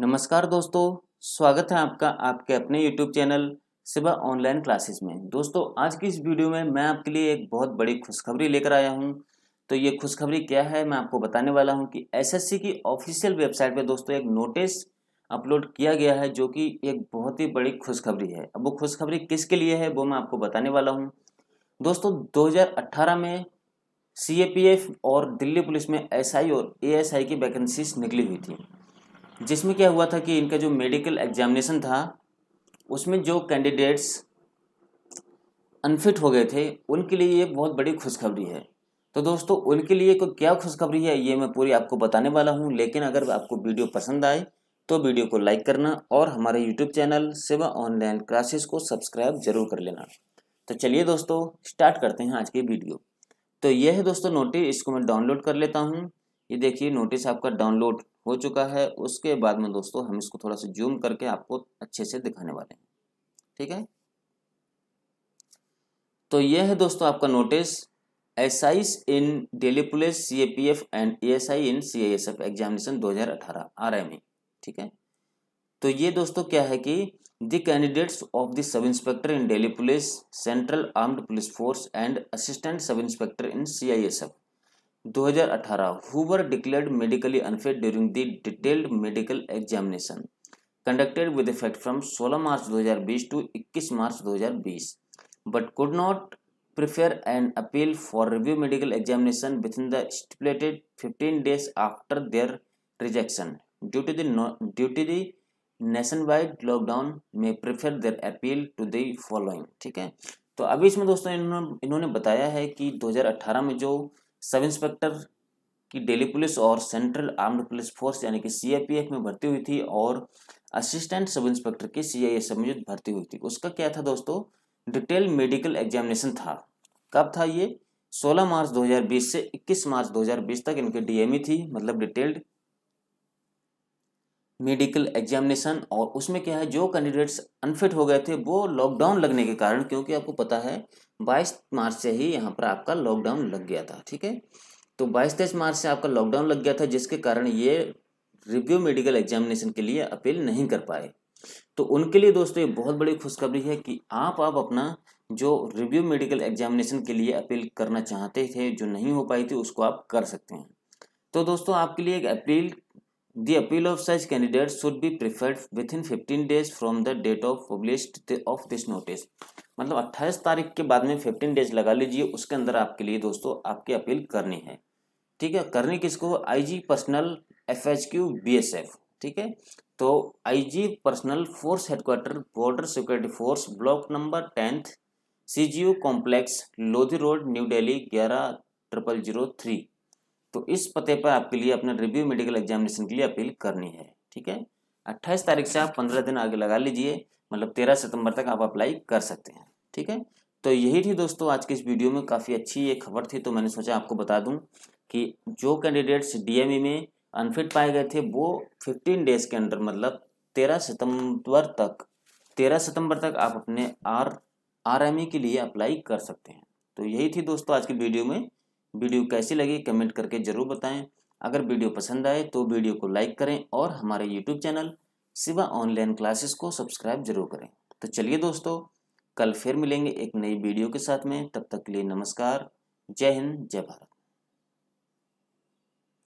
नमस्कार दोस्तों स्वागत है आपका आपके अपने YouTube channel Seva online classes में दोस्तों आज की इस वीडियो में मैं आपके लिए एक बहुत बड़ी खुशखबरी लेकर आया हूं तो ये खुशखबरी क्या है मैं आपको बताने वाला हूं कि एसएससी की ऑफिशियल वेबसाइट पर दोस्तों एक नोटिस अपलोड किया गया है जो कि एक बहुत ही बड़ी खुशखबरी है अब वो खुशखबरी किसके लिए है वो मैं आपको बताने वाला हूँ दोस्तों दो में सी और दिल्ली पुलिस में एस और ए की वैकेंसीज निकली हुई थी जिसमें क्या हुआ था कि इनका जो मेडिकल एग्जामिनेशन था उसमें जो कैंडिडेट्स अनफिट हो गए थे उनके लिए ये बहुत बड़ी खुशखबरी है तो दोस्तों उनके लिए को क्या खुशखबरी है ये मैं पूरी आपको बताने वाला हूँ लेकिन अगर आपको वीडियो पसंद आए तो वीडियो को लाइक करना और हमारे YouTube channel Seva online classes को सब्सक्राइब जरूर कर लेना तो चलिए दोस्तों स्टार्ट करते हैं आज की वीडियो तो यह है दोस्तों नोटिस इसको मैं डाउनलोड कर लेता हूँ ये देखिए नोटिस आपका डाउनलोड हो चुका है उसके बाद में दोस्तों हम इसको थोड़ा सा जूम करके आपको अच्छे से दिखाने वाले हैं ठीक है तो ये है दोस्तों आपका notice S Is in Delhi police C A P F and A S I in C I S F examination दो हज़ार अठारह आर एम ई ठीक है तो ये दोस्तों क्या है कि the candidates of the sub inspector in Delhi police central armed police force and assistant sub inspector in C I S F 2018 who were declared medically unfit during the detailed medical examination conducted with effect from 16 March 2020 to 21 March 2020 but could not prepare an appeal for review medical examination within the stipulated 15 days after their rejection due to the no, due to the nationwide lockdown may prefer their appeal to the following ठीक है तो अभी इसमें दोस्तों इन्होंने इन्होंने बताया है कि 2018 में जो सब इंस्पेक्टर की डेली पुलिस और सेंट्रल आर्म्ड पुलिस फोर्स यानी कि सीआईपीएफ में भर्ती हुई थी और असिस्टेंट सब इंस्पेक्टर की आई में भर्ती हुई थी उसका क्या था दोस्तों डिटेल मेडिकल एग्जामिनेशन था कब था ये 16 मार्च 2020 से 21 मार्च 2020 तक इनके डीएमई e थी मतलब डिटेल्ड मेडिकल एग्जामिनेशन और उसमें क्या है जो कैंडिडेट्स अनफिट हो गए थे वो लॉकडाउन लगने के कारण क्योंकि आपको पता है 22 मार्च से ही यहाँ पर आपका लॉकडाउन लग गया था ठीक है तो 22 तेईस मार्च से आपका लॉकडाउन लग गया था जिसके कारण ये रिव्यू मेडिकल एग्जामिनेशन के लिए अपील नहीं कर पाए तो उनके लिए दोस्तों ये बहुत बड़ी खुशखबरी है कि आप आप अपना जो रिव्यू मेडिकल एग्जामिनेशन के लिए अपील करना चाहते थे जो नहीं हो पाई थी उसको आप कर सकते हैं तो दोस्तों आपके लिए एक appeal The appeal of such candidates should be preferred within 15 days from the date of published of this notice. मतलब 28 तारीख के बाद में 15 डेज लगा लीजिए उसके अंदर आपके लिए दोस्तों आपकी अपील करनी है ठीक है करनी किसको आईजी पर्सनल एफएचक्यू बीएसएफ ठीक है तो IG personnel force headquarter border security force block number tenth CGO complex Lodhi road New Delhi ग्यारह ट्रिपल जीरो थ्री तो इस पते पर आपके लिए अपना रिव्यू मेडिकल एग्जामिनेशन के लिए अपील करनी है ठीक है अट्ठाईस तारीख से आप पंद्रह दिन आगे लगा लीजिए मतलब तेरह सितंबर तक आप अप्लाई कर सकते हैं ठीक है तो यही थी दोस्तों आज के इस वीडियो में काफ़ी अच्छी ये खबर थी तो मैंने सोचा आपको बता दूं कि जो कैंडिडेट्स डी e में अनफिट पाए गए थे वो फिफ्टीन डेज के अंडर मतलब तेरह सितंबर तक तेरह सितंबर तक आप अपने आर आर e के लिए अप्लाई कर सकते हैं तो यही थी दोस्तों आज की वीडियो में वीडियो कैसी लगी कमेंट करके ज़रूर बताएं अगर वीडियो पसंद आए तो वीडियो को लाइक करें और हमारे YouTube channel Seva online classes को सब्सक्राइब जरूर करें तो चलिए दोस्तों कल फिर मिलेंगे एक नई वीडियो के साथ में तब तक के लिए नमस्कार जय हिंद जय भारत